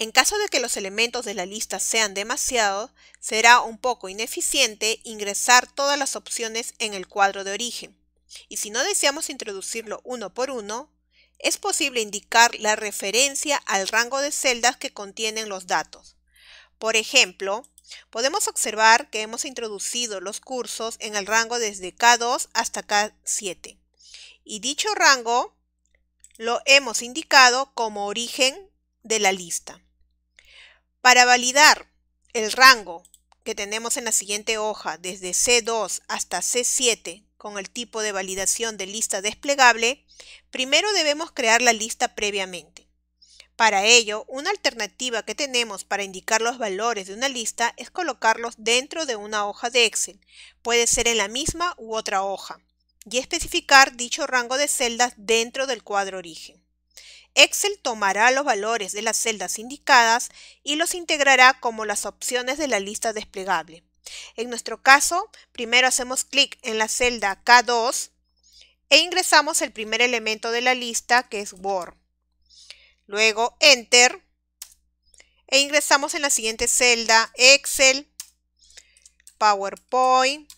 En caso de que los elementos de la lista sean demasiados, será un poco ineficiente ingresar todas las opciones en el cuadro de origen. Y si no deseamos introducirlo uno por uno, es posible indicar la referencia al rango de celdas que contienen los datos. Por ejemplo, podemos observar que hemos introducido los cursos en el rango desde K2 hasta K7. Y dicho rango lo hemos indicado como origen de la lista. Para validar el rango que tenemos en la siguiente hoja, desde C2 hasta C7, con el tipo de validación de lista desplegable, primero debemos crear la lista previamente. Para ello, una alternativa que tenemos para indicar los valores de una lista es colocarlos dentro de una hoja de Excel, puede ser en la misma u otra hoja, y especificar dicho rango de celdas dentro del cuadro origen. Excel tomará los valores de las celdas indicadas y los integrará como las opciones de la lista desplegable. En nuestro caso, primero hacemos clic en la celda K2 e ingresamos el primer elemento de la lista que es Word. Luego Enter e ingresamos en la siguiente celda Excel, PowerPoint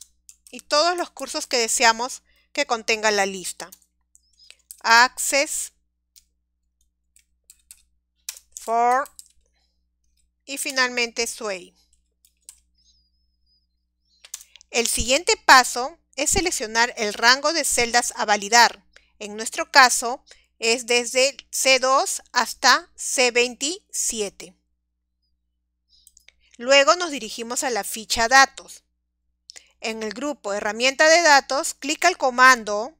y todos los cursos que deseamos que contenga la lista. Access for y finalmente sway. El siguiente paso es seleccionar el rango de celdas a validar. En nuestro caso es desde C2 hasta C27. Luego nos dirigimos a la ficha datos. En el grupo herramienta de datos, clica al comando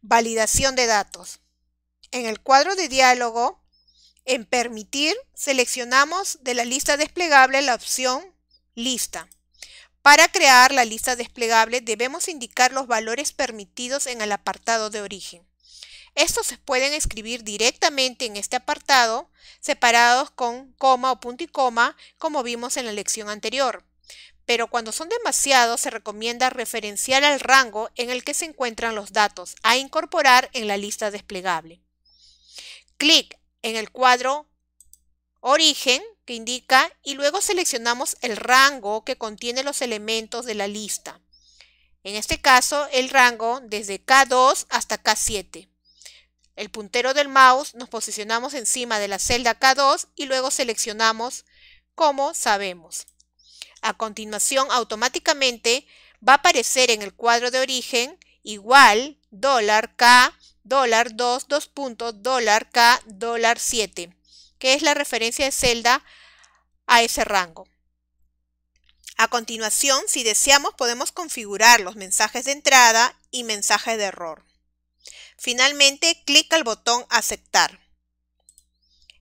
validación de datos. En el cuadro de diálogo en permitir, seleccionamos de la lista desplegable la opción lista. Para crear la lista desplegable debemos indicar los valores permitidos en el apartado de origen. Estos se pueden escribir directamente en este apartado, separados con coma o punto y coma, como vimos en la lección anterior. Pero cuando son demasiados, se recomienda referenciar al rango en el que se encuentran los datos a incorporar en la lista desplegable. Clic en el cuadro origen que indica y luego seleccionamos el rango que contiene los elementos de la lista. En este caso, el rango desde K2 hasta K7. El puntero del mouse nos posicionamos encima de la celda K2 y luego seleccionamos como sabemos. A continuación, automáticamente va a aparecer en el cuadro de origen igual dólar K dólar puntos, dólar K, dólar 7, que es la referencia de celda a ese rango. A continuación, si deseamos, podemos configurar los mensajes de entrada y mensajes de error. Finalmente, clic al botón Aceptar.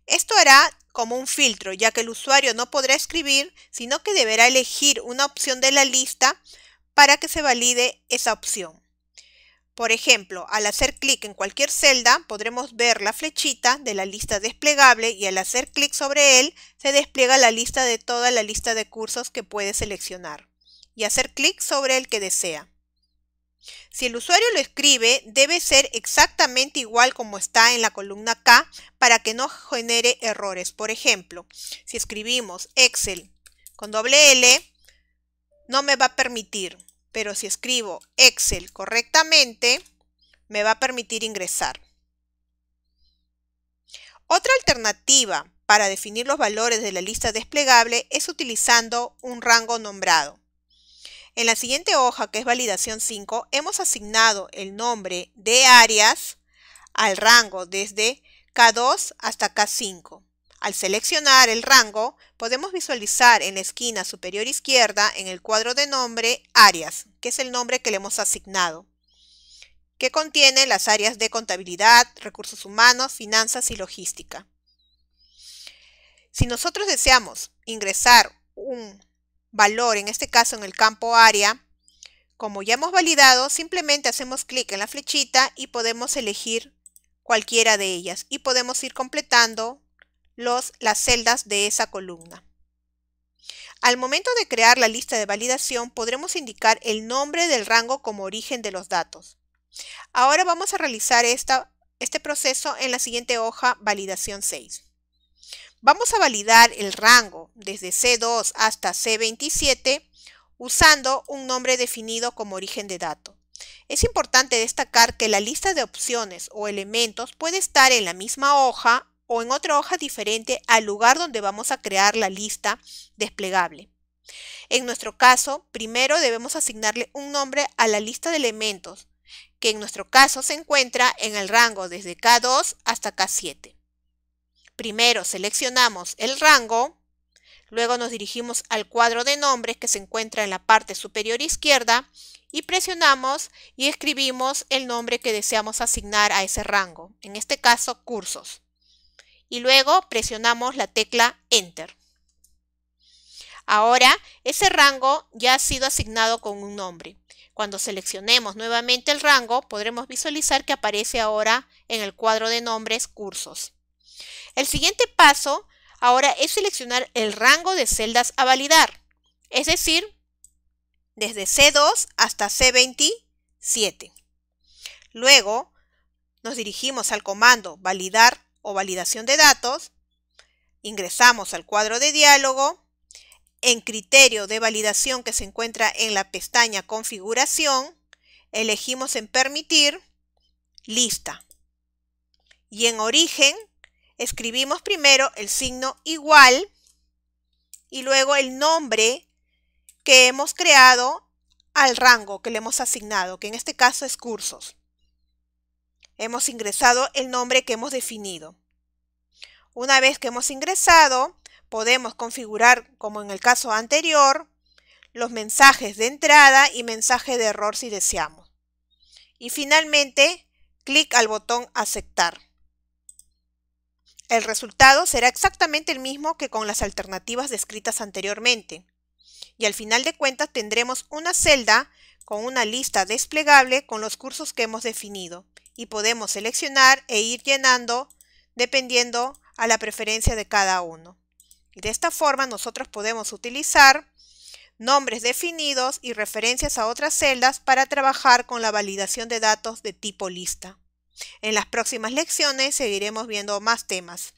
Esto hará como un filtro, ya que el usuario no podrá escribir, sino que deberá elegir una opción de la lista para que se valide esa opción. Por ejemplo, al hacer clic en cualquier celda podremos ver la flechita de la lista desplegable y al hacer clic sobre él se despliega la lista de toda la lista de cursos que puede seleccionar y hacer clic sobre el que desea. Si el usuario lo escribe, debe ser exactamente igual como está en la columna K para que no genere errores. Por ejemplo, si escribimos Excel con doble L, no me va a permitir pero si escribo Excel correctamente, me va a permitir ingresar. Otra alternativa para definir los valores de la lista desplegable es utilizando un rango nombrado. En la siguiente hoja, que es validación 5, hemos asignado el nombre de áreas al rango desde K2 hasta K5. Al seleccionar el rango, podemos visualizar en la esquina superior izquierda, en el cuadro de nombre, áreas, que es el nombre que le hemos asignado, que contiene las áreas de contabilidad, recursos humanos, finanzas y logística. Si nosotros deseamos ingresar un valor, en este caso en el campo área, como ya hemos validado, simplemente hacemos clic en la flechita y podemos elegir cualquiera de ellas y podemos ir completando las celdas de esa columna. Al momento de crear la lista de validación podremos indicar el nombre del rango como origen de los datos. Ahora vamos a realizar este proceso en la siguiente hoja validación 6. Vamos a validar el rango desde C2 hasta C27 usando un nombre definido como origen de dato. Es importante destacar que la lista de opciones o elementos puede estar en la misma hoja o en otra hoja diferente al lugar donde vamos a crear la lista desplegable. En nuestro caso, primero debemos asignarle un nombre a la lista de elementos, que en nuestro caso se encuentra en el rango desde K2 hasta K7. Primero seleccionamos el rango, luego nos dirigimos al cuadro de nombres que se encuentra en la parte superior izquierda y presionamos y escribimos el nombre que deseamos asignar a ese rango, en este caso cursos y luego presionamos la tecla Enter. Ahora, ese rango ya ha sido asignado con un nombre. Cuando seleccionemos nuevamente el rango, podremos visualizar que aparece ahora en el cuadro de nombres cursos. El siguiente paso ahora es seleccionar el rango de celdas a validar, es decir, desde C2 hasta C27. Luego, nos dirigimos al comando validar o validación de datos, ingresamos al cuadro de diálogo, en criterio de validación que se encuentra en la pestaña configuración, elegimos en permitir, lista. Y en origen escribimos primero el signo igual y luego el nombre que hemos creado al rango que le hemos asignado, que en este caso es cursos hemos ingresado el nombre que hemos definido. Una vez que hemos ingresado, podemos configurar, como en el caso anterior, los mensajes de entrada y mensaje de error si deseamos. Y finalmente, clic al botón aceptar. El resultado será exactamente el mismo que con las alternativas descritas anteriormente. Y al final de cuentas tendremos una celda con una lista desplegable con los cursos que hemos definido y podemos seleccionar e ir llenando dependiendo a la preferencia de cada uno. de esta forma nosotros podemos utilizar nombres definidos y referencias a otras celdas para trabajar con la validación de datos de tipo lista. En las próximas lecciones seguiremos viendo más temas.